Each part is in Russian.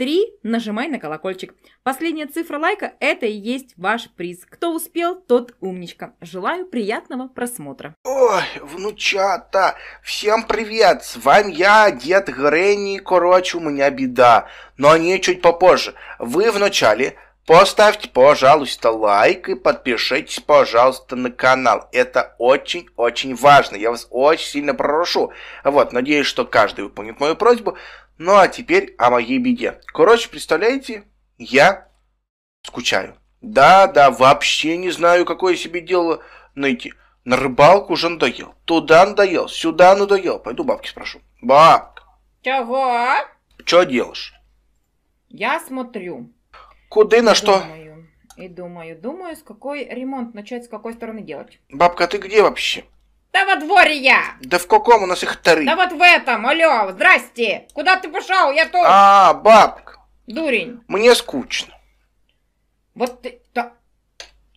3. Нажимай на колокольчик. Последняя цифра лайка – это и есть ваш приз. Кто успел, тот умничка. Желаю приятного просмотра. Ой, внучата, всем привет! С вами я, дед Гренни. Короче, у меня беда, но не чуть попозже. Вы вначале Поставьте, пожалуйста, лайк и подпишитесь, пожалуйста, на канал. Это очень-очень важно. Я вас очень сильно прошу. Вот, надеюсь, что каждый выполнит мою просьбу. Ну а теперь о моей беде. Короче, представляете, я скучаю. Да-да, вообще не знаю, какое себе дело найти. На рыбалку уже надоел. Туда надоел, сюда надоел. Пойду бабки спрошу. Бабка. Чего? Что делаешь? Я смотрю. Куды, на что? Думаю, и думаю, думаю, с какой ремонт начать, с какой стороны делать. Бабка, ты где вообще? Да во дворе я! Да в каком у нас их вторых? Да вот в этом, алло, здрасте! Куда ты пошел? Я тут... А, бабка! Дурень! Мне скучно. Вот ты... Да...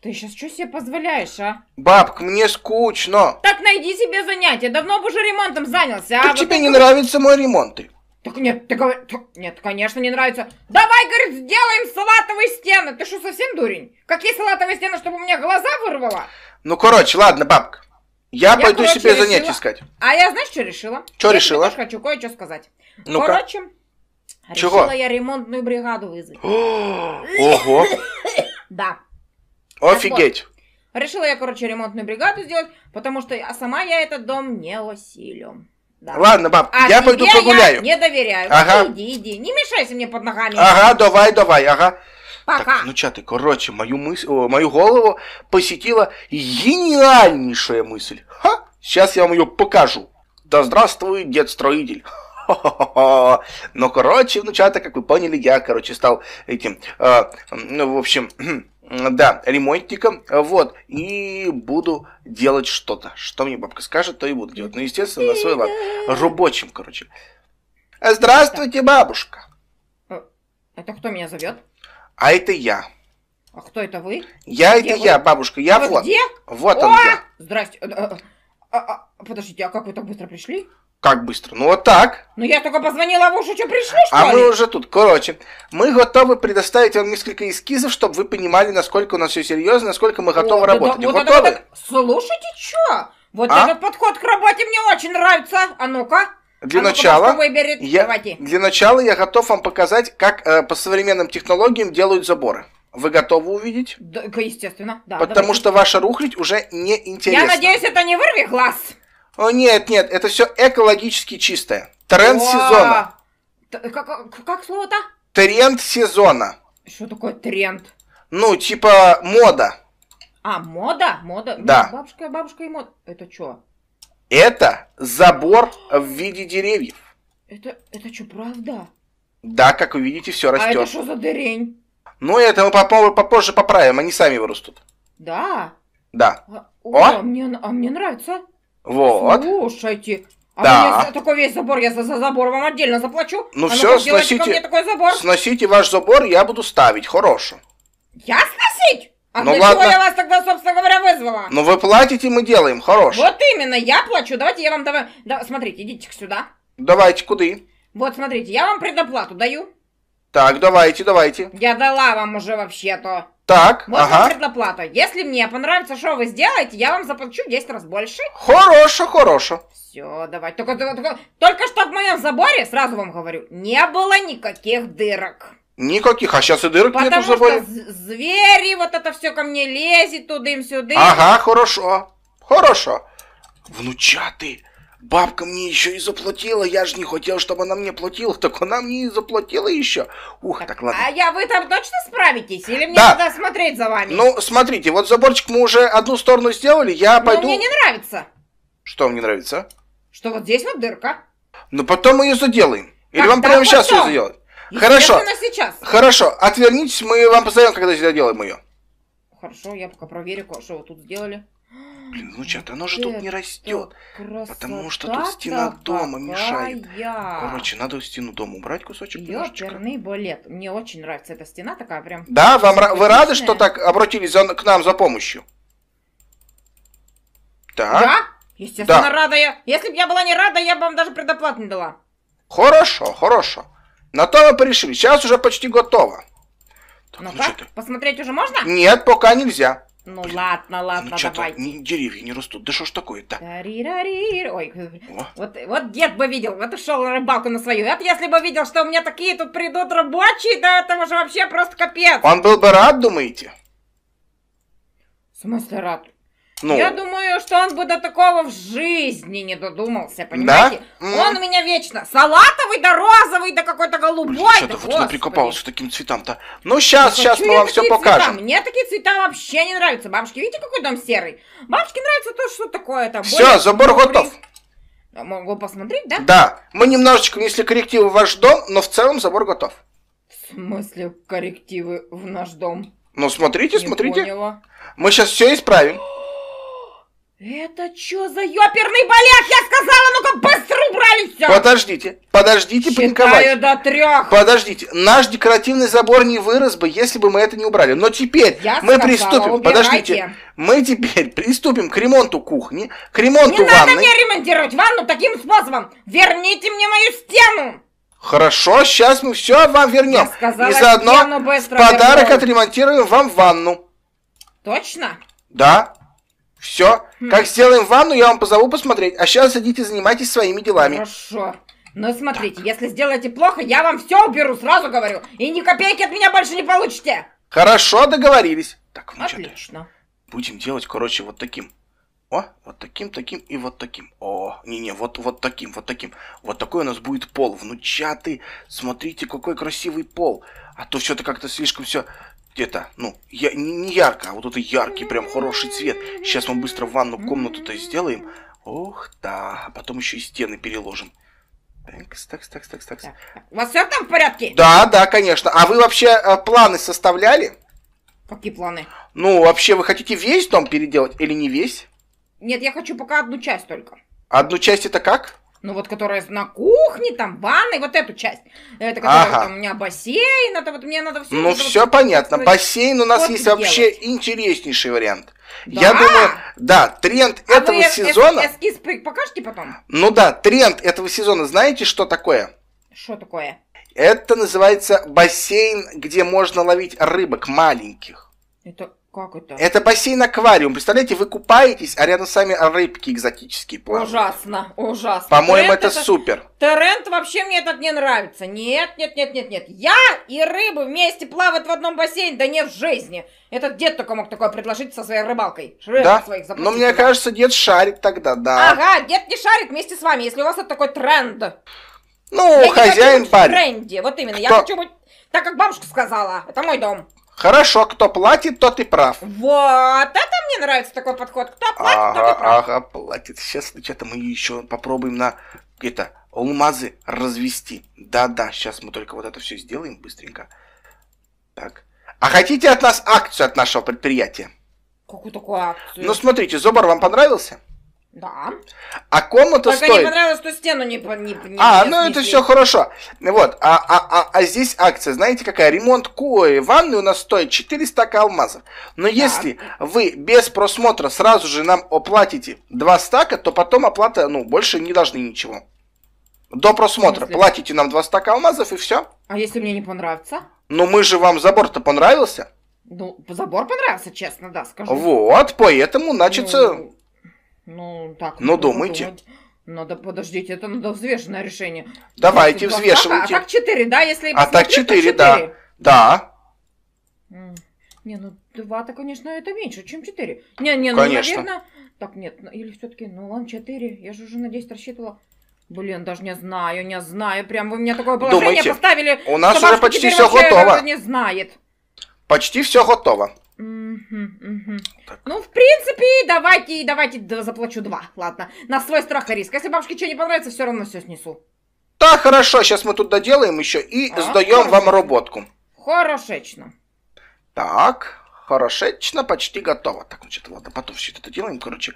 Ты сейчас что себе позволяешь, а? Бабка, мне скучно. Так найди себе занятие. Давно бы уже ремонтом занялся, а? Так вот тебе не нравится мой ремонт, ты? Так нет, ты говоришь... Нет, конечно, не нравится. Давай, говорит, сделаем салатовые стены. Ты что, совсем дурень? Какие салатовые стены, чтобы у меня глаза вырвало? Ну, короче, ладно, бабка. Я, я пойду короче, себе решила... занятия искать. А я знаешь, что решила? Что решила? Я хочу кое-что сказать. ну -ка. Короче, Чего? решила я ремонтную бригаду вызвать. Ого! Да. Офигеть! решила я, короче, ремонтную бригаду сделать, потому что сама я этот дом не осилю. Да. Ладно, баб, а я пойду прогуляю. Я не доверяю. Ага. иди, иди. Не мешайся мне под ногами. Ага, давай, давай, ага. Пока. Так, внучаты, короче, мою, мысль, О, мою голову посетила гениальнейшая мысль. Ха! Сейчас я вам ее покажу. Да здравствуй, дед-строитель. Но, ну, короче, ну чаты, как вы поняли, я, короче, стал этим, э, ну, в общем, да, ремонтником, вот, и буду делать что-то. Что мне бабка скажет, то и буду делать. Ну, естественно, на свой лад. Рабочим, короче. Здравствуйте, бабушка. Э, это кто меня зовет? А это я. А кто это вы? Я где это вы? я, бабушка. Я а вы Влад. Где? Вот О! он я. Здрасте. Э, э, э, а, а, подождите, а как вы так быстро пришли? Как быстро? Ну вот так. Ну я только позвонила, а вы уже что, пришли, что А ли? мы уже тут. Короче, мы готовы предоставить вам несколько эскизов, чтобы вы понимали, насколько у нас все серьезно, насколько мы готовы О, работать. Да, да, вот готовы? Это, вот так... Слушайте, что? Вот а? этот подход к работе мне очень нравится. А ну-ка для, а ну, начала, выберет, я, для начала я готов вам показать, как э, по современным технологиям делают заборы. Вы готовы увидеть? Да, естественно, да. Потому давайте. что ваша рухлядь уже не интересна. Я надеюсь, это не вырви глаз. О, нет, нет, это все экологически чистое. Тренд О! сезона. Т- э, как, э, как слово-то? Тренд сезона. Что такое тренд? Ну, типа мода. А, мода? Мода? Да. Ну, бабушка, бабушка и мод. Это что? Это забор в виде деревьев. Это, это что, правда? Да, как вы видите, все растет. А это что за дырень? Ну, это мы попозже, поправим, они сами вырастут. Да? Да. А, о, о! А, мне, а мне нравится. Вот. Слушайте, а да. мне такой весь забор, я за, за забор вам отдельно заплачу. Ну а все, сносите, мне такой забор. сносите ваш забор, я буду ставить, хорошо. Я сносить? А ну, для ладно. чего я вас это, собственно говоря, вызвало. Но ну, вы платите, мы делаем, хорош. Вот именно, я плачу. Давайте я вам давай... Да, смотрите, идите сюда. Давайте, куда? Вот, смотрите, я вам предоплату даю. Так, давайте, давайте. Я дала вам уже вообще-то. Так, вот ага. предоплата. Если мне понравится, что вы сделаете, я вам заплачу 10 раз больше. Хорошо, хорошо. Все, давай. Только, только, только, только что в моем заборе, сразу вам говорю, не было никаких дырок. Никаких, а сейчас и дырок Потому нету в заборе. Что звери, вот это все ко мне лезет тудым-сюдым. Ага, хорошо, хорошо. Внучаты, бабка мне еще и заплатила, я же не хотел, чтобы она мне платила, так она мне и заплатила еще. Ух, так, так ладно. А я, вы там точно справитесь? Или мне да. надо смотреть за вами? Ну, смотрите, вот заборчик мы уже одну сторону сделали, я ну, пойду. Но мне не нравится. Что вам не нравится? Что вот здесь вот дырка. Ну потом мы ее заделаем. Или Когда вам прямо потом? сейчас ее заделать? Хорошо. сейчас. Хорошо, отвернитесь, мы вам позовем, когда сделаем ее. Хорошо, я пока проверю, что вы тут сделали. Блин, ну чат, оно же тут не растет. Э, Потому что тут стена дома мешает. Короче, надо стену дома убрать кусочек. Черный балет. Мне очень нравится эта стена такая прям. Да, вам вы рады, что так обратились к нам за помощью? Да? Да? Естественно, да. рада я. Если бы я была не рада, я бы вам даже предоплату не дала. Хорошо, хорошо. На то мы пришли. Сейчас уже почти готово. Ну так, ну, ну как? Посмотреть уже можно? Нет, пока нельзя. Ну Блин. ладно, ладно, ну, давай. Не, деревья не растут. Да что ж такое-то? Ой, э, вот, вот дед бы видел, вот ушел на рыбалку на свою. Вот если бы видел, что у меня такие тут придут рабочие, да это уже вообще просто капец. Он был бы рад, думаете? В смысле рад? Ну, Я думаю, что он бы до такого в жизни не додумался, понимаете? Да? Он у меня вечно салатовый, да розовый, да какой-то голубой. Что да ты наприкопался таким цветам-то? Ну, сейчас, да сейчас мы вам все покажем. Цвета? Мне такие цвета вообще не нравятся. Бабушки, видите, какой дом серый? Бабушке нравится то, что такое там. Все, более... забор готов. Ну, могу посмотреть, да? Да. Мы немножечко внесли коррективы в ваш дом, но в целом забор готов. В смысле коррективы в наш дом? Ну, смотрите, не смотрите. Поняла. Мы сейчас все исправим. Это что за ёперный боляк? Я сказала, ну-ка быстро убрали все! Подождите, подождите Считаю паниковать. до трех. Подождите, наш декоративный забор не вырос бы, если бы мы это не убрали. Но теперь Я мы сказала, приступим, убирайте. подождите, мы теперь приступим к ремонту кухни, к ремонту не ванны. Не надо мне ремонтировать ванну таким способом. Верните мне мою стену. Хорошо, сейчас мы все вам вернем. Я сказала, И заодно подарок вернул. отремонтируем вам ванну. Точно? Да. Все. Хм. Как сделаем ванну, я вам позову посмотреть. А сейчас садитесь занимайтесь своими делами. Хорошо. Но смотрите, так. если сделаете плохо, я вам все уберу, сразу говорю. И ни копейки от меня больше не получите. Хорошо, договорились. Так, ну Отлично. Будем делать, короче, вот таким. О, вот таким, таким и вот таким. О, не-не, вот, вот таким, вот таким. Вот такой у нас будет пол. Внучатый. Смотрите, какой красивый пол. А то что то как-то слишком все где-то, ну, я, не, не ярко, а вот это яркий, прям хороший цвет. Сейчас мы быстро в ванну комнату-то сделаем. Ох, да, а потом еще и стены переложим. Такс, такс, такс, такс, такс. У вас все там в порядке? Да, да, конечно. А вы вообще э, планы составляли? Какие планы? Ну, вообще, вы хотите весь дом переделать или не весь? Нет, я хочу пока одну часть только. Одну часть это как? Ну, вот которая на кухне, там, ванной, вот эту часть. Это которая ага. у меня бассейн, это вот мне надо все. Ну, все вот, понятно. Вот, бассейн у нас вот есть делать. вообще интереснейший вариант. Да? Я думаю, да, тренд а этого вы сезона. Эскиз покажете потом? Ну да, тренд этого сезона, знаете, что такое? Что такое? Это называется бассейн, где можно ловить рыбок маленьких. Это как это? Это бассейн-аквариум. Представляете, вы купаетесь, а рядом с вами рыбки экзотические плавают. Ужасно, ужасно. По-моему, это, это супер. Терент вообще мне этот не нравится. Нет, нет, нет, нет, нет. Я и рыбы вместе плавать в одном бассейне, да не в жизни. Этот дед только мог такое предложить со своей рыбалкой. Рыб да? своих Но мне кажется, дед шарит тогда, да. Ага, дед не шарит вместе с вами, если у вас это такой тренд. Ну, я хозяин не хочу быть парень. В тренде, вот именно. Кто? Я хочу быть так, как бабушка сказала. Это мой дом. Хорошо, кто платит, тот и прав. Вот, это мне нравится такой подход. Кто платит, ага, тот и прав. Ага, платит. Сейчас значит, мы еще попробуем на какие-то алмазы развести. Да-да, сейчас мы только вот это все сделаем быстренько. Так. А хотите от нас акцию от нашего предприятия? Какую такую акцию? Ну, смотрите, Зобар вам понравился? Да. А комната Пока стоит... не понравилось, то стену не... не, не а, не, ну не это все хорошо. Вот, а, а, а, а здесь акция, знаете какая? Ремонт куи ванны у нас стоит 400 алмазов. Но да. если вы без просмотра сразу же нам оплатите 2 стака, то потом оплата, ну, больше не должны ничего. До просмотра. Платите нам 2 стака алмазов и все. А если мне не понравится? Ну мы же вам забор-то понравился. Ну, забор понравился, честно, да, скажу. Вот, поэтому, значит, ну, ну, так. Ну, думайте. Думать. Надо, подождите, это надо взвешенное решение. Давайте, взвешивайте. А, а так 4, да, если А так 4, да. Да. Не, ну 2-то, конечно, это меньше, чем 4. Не, не, ну, конечно. наверное... Так, нет, ну, или все-таки, ну ладно, 4. Я же уже на 10 рассчитывала. Блин, даже не знаю, не знаю. Прям вы мне такое положение Думаете, поставили. У нас уже почти все готово. не знает. Почти все готово. Угу, угу. Ну, в принципе, давайте, давайте заплачу два. Ладно, на свой страх и риск. Если бабушке что не понравится, все равно все снесу. Да, хорошо, сейчас мы тут доделаем еще и а, сдаем хорошечно. вам работку. Хорошечно. Так, хорошечно, почти готово. Так, значит, ладно, потом все это делаем, короче.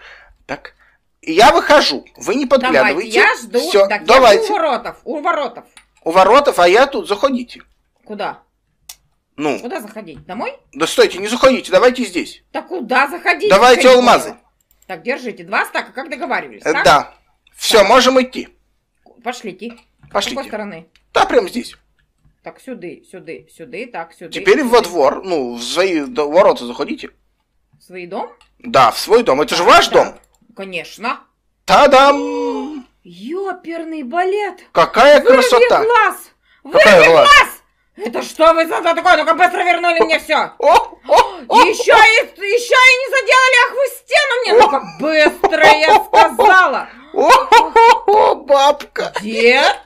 Так, я выхожу, вы не подглядывайте. Давайте, я жду. Все, так, давайте. Я жду у воротов, у воротов. У воротов, а я тут, заходите. Куда? Ну. Куда заходить? Домой? Да стойте, не заходите, давайте здесь. Да куда заходить? Давайте алмазы. Так, держите. Два стака, как договаривались, э, так? Да. Все, так. можем идти. Пошлите. Пошлите. С какой стороны? Да, прям здесь. Так, сюда, сюда, сюда, так, сюда. Теперь сюда. во двор, ну, в свои ворота заходите. В свой дом? Да, в свой дом. Это же ваш да. дом. Конечно. Та-дам! Ёперный балет! Какая Вырви красота! глаз! Вырви Какая глаз! Это что вы за такое? Ну-ка быстро вернули мне все. Еще и, еще и не заделали, ах вы стену мне. Ну-ка быстро, я сказала. О, бабка. Дед?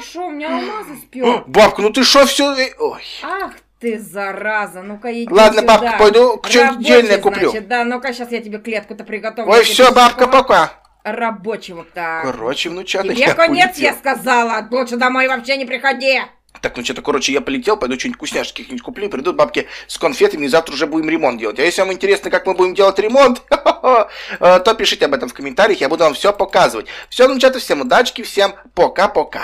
Что а? у меня алмазы спер? Бабка, ну ты что все... Ой. Ах ты зараза, ну-ка иди Ладно, сюда. бабка, пойду к чему нибудь дельное куплю. Значит, да, ну-ка сейчас я тебе клетку-то приготовлю. Ой, все, бабка, пока. Рабочего-то. Короче, внучаточка, Тебе конец, улетел. я сказала, лучше домой вообще не приходи так, ну что-то, короче, я полетел, пойду что-нибудь вкусняшки каких-нибудь куплю, придут бабки с конфетами, и завтра уже будем ремонт делать. А если вам интересно, как мы будем делать ремонт, э, то пишите об этом в комментариях, я буду вам все показывать. Все, ну, чата, всем удачки, всем пока-пока.